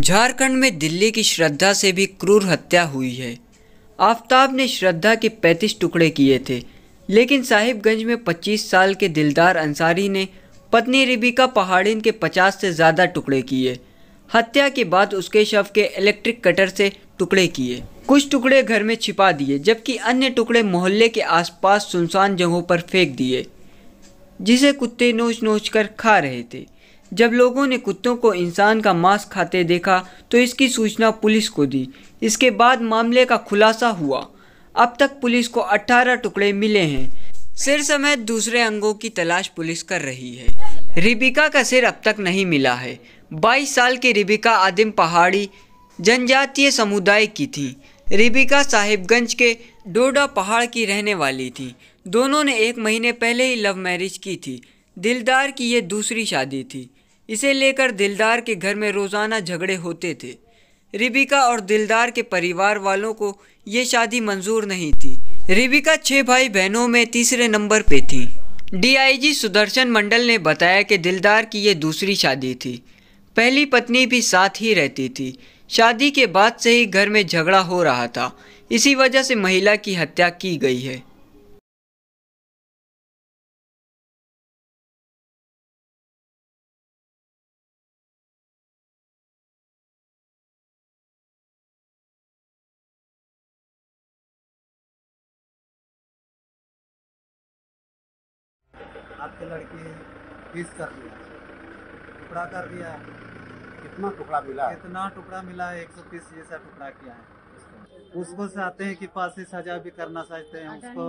झारखंड में दिल्ली की श्रद्धा से भी क्रूर हत्या हुई है आफ्ताब ने श्रद्धा के 35 टुकड़े किए थे लेकिन साहिबगंज में 25 साल के दिलदार अंसारी ने पत्नी रिबिका पहाड़िन के 50 से ज़्यादा टुकड़े किए हत्या के बाद उसके शव के इलेक्ट्रिक कटर से टुकड़े किए कुछ टुकड़े घर में छिपा दिए जबकि अन्य टुकड़े मोहल्ले के आसपास सुनसान जगहों पर फेंक दिए जिसे कुत्ते नोच नोच कर खा रहे थे जब लोगों ने कुत्तों को इंसान का मांस खाते देखा तो इसकी सूचना पुलिस को दी इसके बाद मामले का खुलासा हुआ अब तक पुलिस को 18 टुकड़े मिले हैं सिर समेत दूसरे अंगों की तलाश पुलिस कर रही है रिबिका का सिर अब तक नहीं मिला है 22 साल की रिबिका आदिम पहाड़ी जनजातीय समुदाय की थी रिबिका साहिबगंज के डोडा पहाड़ की रहने वाली थी दोनों ने एक महीने पहले ही लव मैरिज की थी दिलदार की ये दूसरी शादी थी इसे लेकर दिलदार के घर में रोज़ाना झगड़े होते थे रिबिका और दिलदार के परिवार वालों को ये शादी मंजूर नहीं थी रिबिका छः भाई बहनों में तीसरे नंबर पे थी डीआईजी सुदर्शन मंडल ने बताया कि दिलदार की ये दूसरी शादी थी पहली पत्नी भी साथ ही रहती थी शादी के बाद से ही घर में झगड़ा हो रहा था इसी वजह से महिला की हत्या की गई है आपके लड़की पीस कर दिया टुकड़ा कर दिया कितना टुकड़ा मिला कितना टुकड़ा मिला है एक सौ तीस जैसा टुकड़ा किया है उसको चाहते हैं कि फांसी सजा भी करना चाहते हैं उसको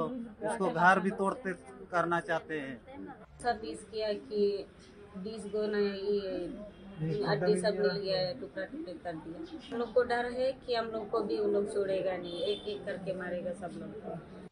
उसको घर भी तोड़ते करना चाहते हैं सब किया कि बीस गो नड्डी सब मिल गया है टुकड़ा टुकड़े कर दिया हम लोग को डर है कि हम लोग को भी उन लोग छोड़ेगा नहीं एक एक करके मारेगा सब लोग को